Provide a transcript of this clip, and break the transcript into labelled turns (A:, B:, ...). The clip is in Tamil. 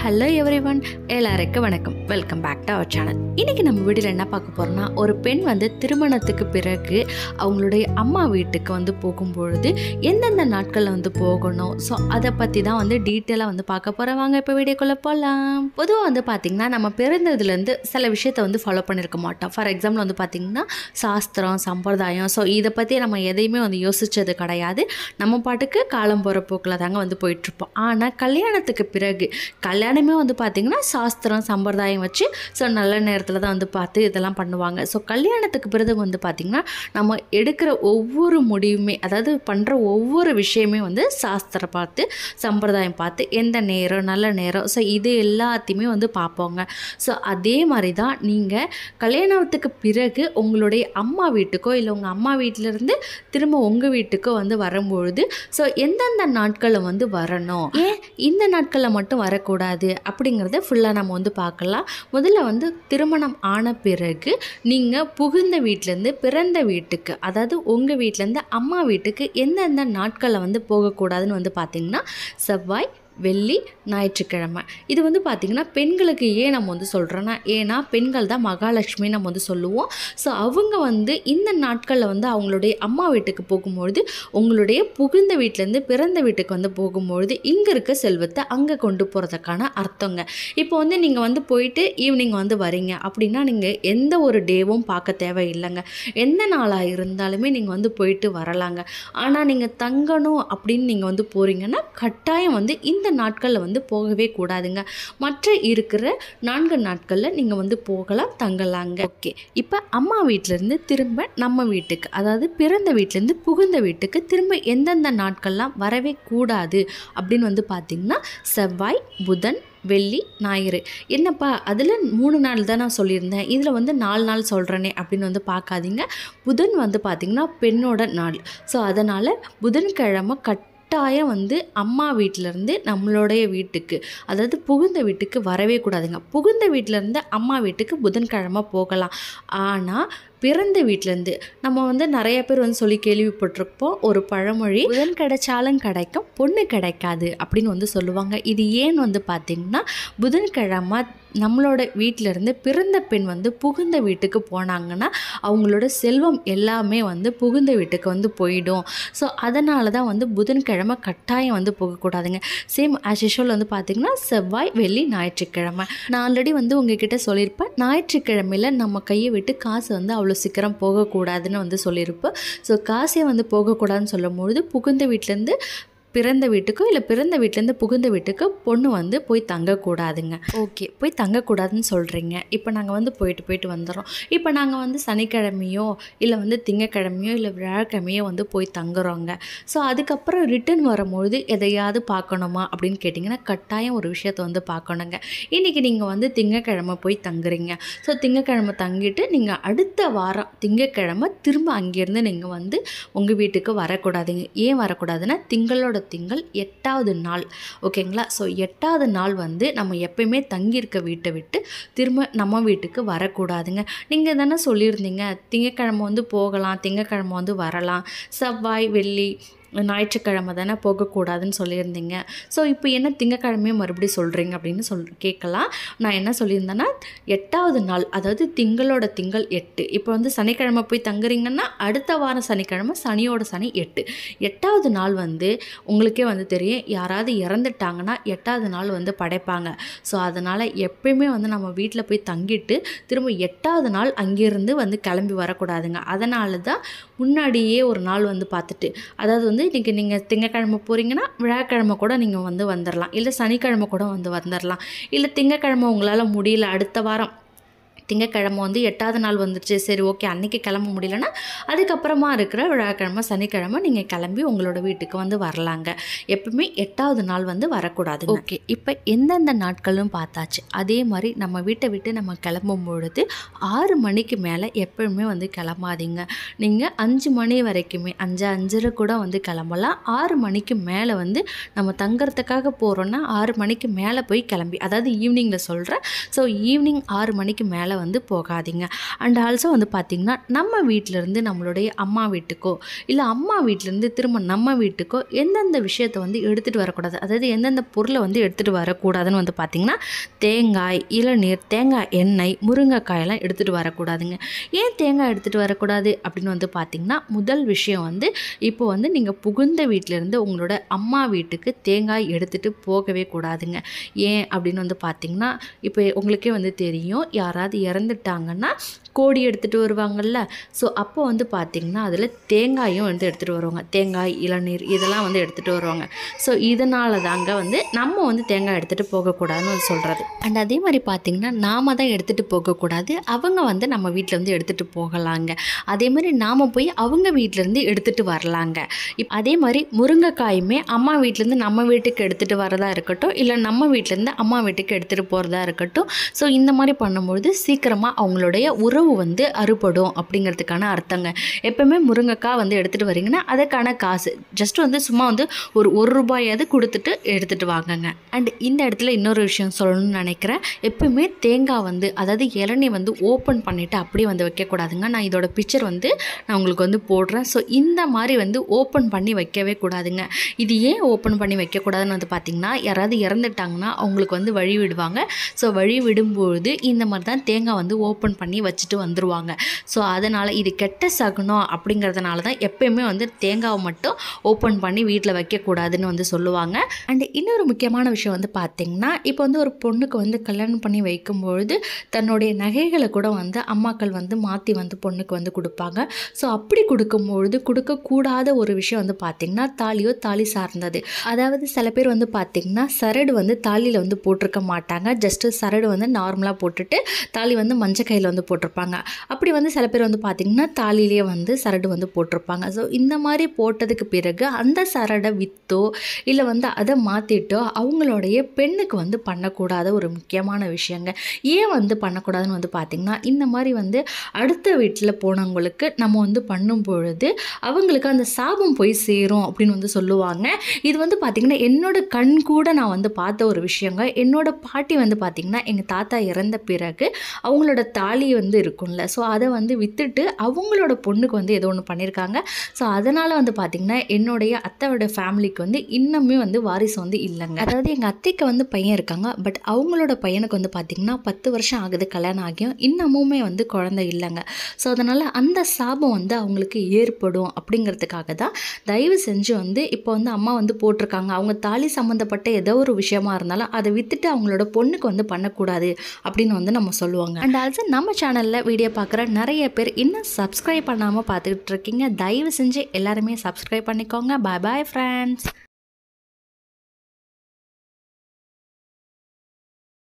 A: ஹலோ எவ்ரி ஒன் எல்லாருக்கும் வணக்கம் welcome back to our channel இன்றைக்கி நம்ம வீட்டில் என்ன பார்க்க போகிறோம்னா ஒரு பெண் வந்து திருமணத்துக்கு பிறகு அவங்களுடைய அம்மா வீட்டுக்கு வந்து போகும்பொழுது எந்தெந்த நாட்களில் வந்து போகணும் ஸோ அதை பற்றி தான் வந்து டீட்டெயிலாக வந்து பார்க்க போகிறோம் வாங்க இப்போ வீடியோக்குள்ளே போகலாம் பொதுவாக வந்து பார்த்திங்கன்னா நம்ம பிறந்ததுலேருந்து சில விஷயத்தை வந்து ஃபாலோ பண்ணியிருக்க மாட்டோம் ஃபார் எக்ஸாம்பிள் வந்து பார்த்திங்கன்னா சாஸ்திரம் சம்பிரதாயம் ஸோ இதை பற்றி நம்ம எதையுமே வந்து யோசித்தது கிடையாது நம்ம பாட்டுக்கு காலம் போகிற போக்கில் தாங்க வந்து போயிட்டுருப்போம் ஆனால் கல்யாணத்துக்கு பிறகு கல்யாணம் கல்யாணமே வந்து பார்த்தீங்கன்னா சாஸ்திரம் சம்பிரதாயம் வச்சு ஸோ நல்ல நேரத்தில் தான் வந்து பார்த்து இதெல்லாம் பண்ணுவாங்க ஸோ கல்யாணத்துக்கு பிறகு வந்து பார்த்திங்கன்னா நம்ம எடுக்கிற ஒவ்வொரு முடிவுமே அதாவது பண்ணுற ஒவ்வொரு விஷயமே வந்து சாஸ்திரம் பார்த்து சம்பிரதாயம் பார்த்து எந்த நேரம் நல்ல நேரம் ஸோ இது எல்லாத்தையுமே வந்து பார்ப்போங்க ஸோ அதே மாதிரி தான் நீங்கள் கல்யாணத்துக்கு பிறகு உங்களுடைய அம்மா வீட்டுக்கோ இல்லை உங்கள் அம்மா வீட்டிலேருந்து திரும்ப உங்கள் வீட்டுக்கோ வந்து வரும்பொழுது ஸோ எந்தெந்த நாட்களை வந்து வரணும் ஏன் இந்த நாட்களில் மட்டும் வரக்கூடாது கூடாது அப்படிங்கிறத ஃபுல்லாக நம்ம வந்து பார்க்கலாம் முதல்ல வந்து திருமணம் ஆன பிறகு நீங்கள் புகுந்த வீட்டிலேருந்து பிறந்த வீட்டுக்கு அதாவது உங்கள் வீட்டிலேருந்து அம்மா வீட்டுக்கு எந்தெந்த நாட்களில் வந்து போகக்கூடாதுன்னு வந்து பார்த்திங்கன்னா செவ்வாய் வெள்ளி ஞாயிற்றுக்கிழமை இது வந்து பார்த்திங்கன்னா பெண்களுக்கு ஏன் நம்ம வந்து சொல்கிறோன்னா ஏன்னா பெண்கள் தான் மகாலட்சுமி நம்ம வந்து சொல்லுவோம் ஸோ அவங்க வந்து இந்த நாட்களில் வந்து அவங்களுடைய அம்மா வீட்டுக்கு போகும்பொழுது உங்களுடைய புகுந்த வீட்டிலேருந்து பிறந்த வீட்டுக்கு வந்து போகும்பொழுது இங்கே இருக்க செல்வத்தை அங்கே கொண்டு போகிறதுக்கான அர்த்தங்க இப்போ வந்து நீங்கள் வந்து போயிட்டு ஈவினிங் வந்து வரீங்க அப்படின்னா நீங்கள் எந்த ஒரு டேவும் பார்க்க தேவையில்லைங்க எந்த நாளாக இருந்தாலுமே நீங்கள் வந்து போயிட்டு வரலாங்க ஆனால் நீங்கள் தங்கணும் அப்படின்னு நீங்கள் வந்து போகிறீங்கன்னா கட்டாயம் வந்து இந்த இந்த நாட்களில் வந்து போகவே கூடாதுங்க மற்ற இருக்கிற நான்கு நாட்களில் நீங்கள் வந்து போகலாம் தங்கலாங்க ஓகே இப்போ அம்மா வீட்டிலேருந்து திரும்ப நம்ம வீட்டுக்கு அதாவது பிறந்த வீட்டிலேருந்து புகுந்த வீட்டுக்கு திரும்ப எந்தெந்த நாட்கள்லாம் வரவே கூடாது அப்படின்னு வந்து பார்த்திங்கன்னா செவ்வாய் புதன் வெள்ளி ஞாயிறு என்னப்பா அதில் மூணு நாள் தான் நான் சொல்லியிருந்தேன் இதில் வந்து நாலு நாள் சொல்கிறேனே அப்படின்னு வந்து பார்க்காதீங்க புதன் வந்து பார்த்திங்கன்னா பெண்ணோட நாள் ஸோ அதனால் புதன்கிழமை கட் கட்டாயம் வந்து அம்மா வீட்டிலேருந்து நம்மளுடைய வீட்டுக்கு அதாவது புகுந்த வீட்டுக்கு வரவே கூடாதுங்க புகுந்த வீட்டிலேருந்து அம்மா வீட்டுக்கு புதன்கிழமை போகலாம் ஆனால் பிறந்த வீட்டிலேருந்து நம்ம வந்து நிறைய பேர் வந்து சொல்லி கேள்விப்பட்டிருப்போம் ஒரு பழமொழி புதன் கிடைச்சாலும் கிடைக்கும் பொண்ணு கிடைக்காது அப்படின்னு வந்து சொல்லுவாங்க இது ஏன் வந்து பார்த்திங்கன்னா புதன்கிழமை நம்மளோட வீட்டிலேருந்து பிறந்த பெண் வந்து புகுந்த வீட்டுக்கு போனாங்கன்னா அவங்களோட செல்வம் எல்லாமே வந்து புகுந்த வீட்டுக்கு வந்து போயிடும் ஸோ அதனால தான் வந்து புதன்கிழமை கட்டாயம் வந்து போகக்கூடாதுங்க சேம் ஆஸ் வந்து பார்த்திங்கன்னா செவ்வாய் வெள்ளி ஞாயிற்றுக்கிழமை நான் ஆல்ரெடி வந்து உங்ககிட்ட சொல்லியிருப்பேன் ஞாயிற்றுக்கிழமையில் நம்ம கையை விட்டு காசு வந்து அவ்வளோ அவ்வளோ சீக்கிரம் போகக்கூடாதுன்னு வந்து சொல்லியிருப்போம் ஸோ காசியை வந்து போகக்கூடாதுன்னு சொல்லும்பொழுது புகுந்த வீட்டிலேருந்து பிறந்த வீட்டுக்கோ இல்லை பிறந்த வீட்டிலேருந்து புகுந்த வீட்டுக்கு பொண்ணு வந்து போய் தங்கக்கூடாதுங்க ஓகே போய் தங்கக்கூடாதுன்னு சொல்கிறீங்க இப்போ நாங்கள் வந்து போயிட்டு போயிட்டு வந்துடுறோம் இப்போ நாங்கள் வந்து சனிக்கிழமையோ இல்லை வந்து திங்கக்கிழமையோ இல்லை வியாழக்கிழமையோ வந்து போய் தங்குறோங்க ஸோ அதுக்கப்புறம் ரிட்டர்ன் வரும்பொழுது எதையாவது பார்க்கணுமா அப்படின்னு கேட்டிங்கன்னா கட்டாயம் ஒரு விஷயத்த வந்து பார்க்கணுங்க இன்றைக்கி நீங்கள் வந்து திங்கக்கிழமை போய் தங்குறீங்க ஸோ திங்கக்கிழமை தங்கிட்டு நீங்கள் அடுத்த வாரம் திங்கக்கிழமை திரும்ப அங்கேருந்து நீங்கள் வந்து உங்கள் வீட்டுக்கு வரக்கூடாதுங்க ஏன் வரக்கூடாதுன்னா திங்களோட திங்கள் எட்டாவது நாள் ஓகேங்களா ஸோ எட்டாவது நாள் வந்து நம்ம எப்பயுமே தங்கியிருக்க வீட்டை விட்டு திரும்ப நம்ம வீட்டுக்கு வரக்கூடாதுங்க நீங்கள் தானே சொல்லியிருந்தீங்க திங்கக்கிழமை வந்து போகலாம் திங்கக்கிழமை வந்து வரலாம் செவ்வாய் வெள்ளி ஞாயிற்றுக்கிழமை தானே போகக்கூடாதுன்னு சொல்லியிருந்தீங்க ஸோ இப்போ என்ன திங்கக்கிழமையே மறுபடியும் சொல்கிறீங்க அப்படின்னு சொல் கேட்கலாம் நான் என்ன சொல்லியிருந்தேன்னா எட்டாவது நாள் அதாவது திங்களோட திங்கள் எட்டு இப்போ வந்து சனிக்கிழமை போய் தங்குறீங்கன்னா அடுத்த வாரம் சனிக்கிழமை சனியோட சனி எட்டு எட்டாவது நாள் வந்து உங்களுக்கே வந்து தெரியும் யாராவது இறந்துட்டாங்கன்னா எட்டாவது நாள் வந்து படைப்பாங்க ஸோ அதனால் எப்பயுமே வந்து நம்ம வீட்டில் போய் தங்கிட்டு திரும்ப எட்டாவது நாள் அங்கேருந்து வந்து கிளம்பி வரக்கூடாதுங்க அதனால தான் முன்னாடியே ஒரு நாள் வந்து பார்த்துட்டு அதாவது வந்து இன்றைக்கி நீங்கள் திங்கக்கிழமை போகிறீங்கன்னா விழாக்கிழமை கூட நீங்கள் வந்து வந்துடலாம் இல்லை சனிக்கிழமை கூட வந்து வந்துடலாம் இல்லை திங்கக்கிழமை உங்களால் முடியல அடுத்த வாரம் திங்கக்கிழமை வந்து எட்டாவது நாள் வந்துருச்சு சரி ஓகே அன்றைக்கி கிளம்ப முடியலன்னா அதுக்கப்புறமா இருக்கிற விழாக்கிழமை சனிக்கிழமை நீங்கள் கிளம்பி உங்களோட வீட்டுக்கு வந்து வரலாங்க எப்பவுமே எட்டாவது நாள் வந்து வரக்கூடாது ஓகே இப்போ எந்தெந்த நாட்களும் பார்த்தாச்சு அதே மாதிரி நம்ம வீட்டை விட்டு நம்ம கிளம்பும் பொழுது ஆறு மணிக்கு மேலே எப்பவுமே வந்து கிளம்பாதீங்க நீங்கள் அஞ்சு மணி வரைக்குமே அஞ்சு அஞ்சரை கூட வந்து கிளம்பலாம் ஆறு மணிக்கு மேலே வந்து நம்ம தங்குறதுக்காக போகிறோன்னா ஆறு மணிக்கு மேலே போய் கிளம்பி அதாவது ஈவினிங்கில் சொல்கிறேன் ஸோ ஈவினிங் ஆறு மணிக்கு மேலே மேலே வந்து போகாதீங்க அண்ட் ஆல்சோ வந்து பார்த்திங்கன்னா நம்ம வீட்டிலேருந்து நம்மளுடைய அம்மா வீட்டுக்கோ இல்லை அம்மா வீட்டிலேருந்து திரும்ப நம்ம வீட்டுக்கோ எந்தெந்த விஷயத்தை வந்து எடுத்துகிட்டு வரக்கூடாது அதாவது எந்தெந்த பொருளை வந்து எடுத்துகிட்டு வரக்கூடாதுன்னு வந்து பார்த்திங்கன்னா தேங்காய் இளநீர் தேங்காய் எண்ணெய் முருங்கைக்காயெல்லாம் எடுத்துகிட்டு வரக்கூடாதுங்க ஏன் தேங்காய் எடுத்துகிட்டு வரக்கூடாது அப்படின்னு வந்து பார்த்திங்கன்னா முதல் விஷயம் வந்து இப்போ வந்து நீங்கள் புகுந்த வீட்டிலேருந்து உங்களோட அம்மா வீட்டுக்கு தேங்காய் எடுத்துகிட்டு போகவே கூடாதுங்க ஏன் அப்படின்னு வந்து பார்த்திங்கன்னா இப்போ உங்களுக்கே வந்து தெரியும் யாராவது இறந்துட்டாங்கன்னா கோடி எடுத்துகிட்டு வருவாங்கள்ல ஸோ அப்போ வந்து பார்த்திங்கன்னா அதில் தேங்காயும் வந்து எடுத்துகிட்டு வருவாங்க தேங்காய் இளநீர் இதெல்லாம் வந்து எடுத்துகிட்டு வருவாங்க ஸோ இதனால தாங்க வந்து நம்ம வந்து தேங்காய் எடுத்துகிட்டு போகக்கூடாதுன்னு சொல்கிறது அண்ட் அதே மாதிரி பார்த்திங்கன்னா நாம் தான் எடுத்துகிட்டு போகக்கூடாது அவங்க வந்து நம்ம வீட்டில் வந்து எடுத்துகிட்டு போகலாங்க அதே மாதிரி நாம் போய் அவங்க வீட்டிலேருந்து எடுத்துகிட்டு வரலாங்க இப் அதே மாதிரி முருங்கைக்காயுமே அம்மா வீட்டிலேருந்து நம்ம வீட்டுக்கு எடுத்துகிட்டு வரதா இருக்கட்டும் இல்லை நம்ம வீட்டிலேருந்து அம்மா வீட்டுக்கு எடுத்துகிட்டு போகிறதா இருக்கட்டும் ஸோ இந்த மாதிரி பண்ணும்பொழுது சீ சீக்கிரமாக அவங்களுடைய உறவு வந்து அறுபடும் அப்படிங்கிறதுக்கான அர்த்தங்க எப்போவுமே முருங்கைக்காய் வந்து எடுத்துகிட்டு வரீங்கன்னா அதுக்கான காசு ஜஸ்ட் வந்து சும்மா வந்து ஒரு ஒரு ரூபாயாவது கொடுத்துட்டு எடுத்துகிட்டு வாங்கங்க அண்ட் இந்த இடத்துல இன்னொரு விஷயம் சொல்லணும்னு நினைக்கிறேன் எப்பவுமே தேங்காய் வந்து அதாவது இளநீ வந்து ஓப்பன் பண்ணிவிட்டு அப்படியே வந்து வைக்கக்கூடாதுங்க நான் இதோட பிக்சர் வந்து நான் உங்களுக்கு வந்து போடுறேன் ஸோ இந்த மாதிரி வந்து ஓப்பன் பண்ணி வைக்கவே கூடாதுங்க இது ஏன் ஓப்பன் பண்ணி வைக்கக்கூடாதுன்னு வந்து பார்த்திங்கன்னா யாராவது இறந்துட்டாங்கன்னா அவங்களுக்கு வந்து வழி விடுவாங்க ஸோ வழி விடும்போது இந்த மாதிரி தான் தேங்காய் ஒழுங்காக வந்து ஓப்பன் பண்ணி வச்சுட்டு வந்துடுவாங்க ஸோ அதனால் இது கெட்ட சகுனம் அப்படிங்கிறதுனால தான் எப்பயுமே வந்து தேங்காவை மட்டும் ஓப்பன் பண்ணி வீட்டில் வைக்கக்கூடாதுன்னு வந்து சொல்லுவாங்க அண்ட் இன்னொரு முக்கியமான விஷயம் வந்து பார்த்திங்கன்னா இப்போ வந்து ஒரு பொண்ணுக்கு வந்து கல்யாணம் பண்ணி வைக்கும்பொழுது தன்னுடைய நகைகளை கூட வந்து அம்மாக்கள் வந்து மாற்றி வந்து பொண்ணுக்கு வந்து கொடுப்பாங்க ஸோ அப்படி கொடுக்கும்பொழுது கொடுக்கக்கூடாத ஒரு விஷயம் வந்து பார்த்திங்கன்னா தாலியோ தாலி சார்ந்தது அதாவது சில பேர் வந்து பார்த்திங்கன்னா சரடு வந்து தாலியில் வந்து போட்டிருக்க மாட்டாங்க ஜஸ்ட்டு சரடு வந்து நார்மலாக போட்டுட்டு தாலி தாலி வந்து மஞ்சள் கையில் வந்து போட்டிருப்பாங்க அப்படி வந்து சில பேர் வந்து பார்த்திங்கன்னா தாலிலேயே வந்து சரடு வந்து போட்டிருப்பாங்க ஸோ இந்த மாதிரி போட்டதுக்கு பிறகு அந்த சரடை விற்றோ இல்லை வந்து அதை மாற்றிட்டோ அவங்களுடைய பெண்ணுக்கு வந்து பண்ணக்கூடாத ஒரு முக்கியமான விஷயங்க ஏன் வந்து பண்ணக்கூடாதுன்னு வந்து பார்த்திங்கன்னா இந்த மாதிரி வந்து அடுத்த வீட்டில் போனவங்களுக்கு நம்ம வந்து பண்ணும் பொழுது அவங்களுக்கு அந்த சாபம் போய் சேரும் அப்படின்னு வந்து சொல்லுவாங்க இது வந்து பார்த்திங்கன்னா என்னோட கண் கூட நான் வந்து பார்த்த ஒரு விஷயங்க என்னோட பாட்டி வந்து பார்த்திங்கன்னா எங்கள் தாத்தா இறந்த பிறகு அவங்களோட தாலி வந்து இருக்கும்ல ஸோ அதை வந்து விற்றுட்டு அவங்களோட பொண்ணுக்கு வந்து ஏதோ ஒன்று பண்ணியிருக்காங்க ஸோ அதனால் வந்து பார்த்திங்கன்னா என்னுடைய அத்தையோட ஃபேமிலிக்கு வந்து இன்னமே வந்து வாரிசு வந்து இல்லைங்க அதாவது எங்கள் அத்தைக்கு வந்து பையன் இருக்காங்க பட் அவங்களோட பையனுக்கு வந்து பார்த்திங்கன்னா பத்து வருஷம் ஆகுது கல்யாணம் ஆகியும் இன்னமுமே வந்து குழந்தை இல்லைங்க ஸோ அதனால் அந்த சாபம் வந்து அவங்களுக்கு ஏற்படும் அப்படிங்கிறதுக்காக தான் தயவு செஞ்சு வந்து இப்போ வந்து அம்மா வந்து போட்டிருக்காங்க அவங்க தாலி சம்மந்தப்பட்ட ஏதோ ஒரு விஷயமா இருந்தாலும் அதை விற்றுட்டு அவங்களோட பொண்ணுக்கு வந்து பண்ணக்கூடாது அப்படின்னு வந்து நம்ம சொல்லுவோம் போங்க அண்ட் ஆல்சோ நம்ம சேனலில் வீடியோ பார்க்குற நிறைய பேர் இன்னும் சப்ஸ்கிரைப் பண்ணாமல் பார்த்துக்கிட்டு இருக்கீங்க தயவு செஞ்சு எல்லாருமே சப்ஸ்கிரைப் பண்ணிக்கோங்க பாய் பாய் ஃப்ரெண்ட்ஸ்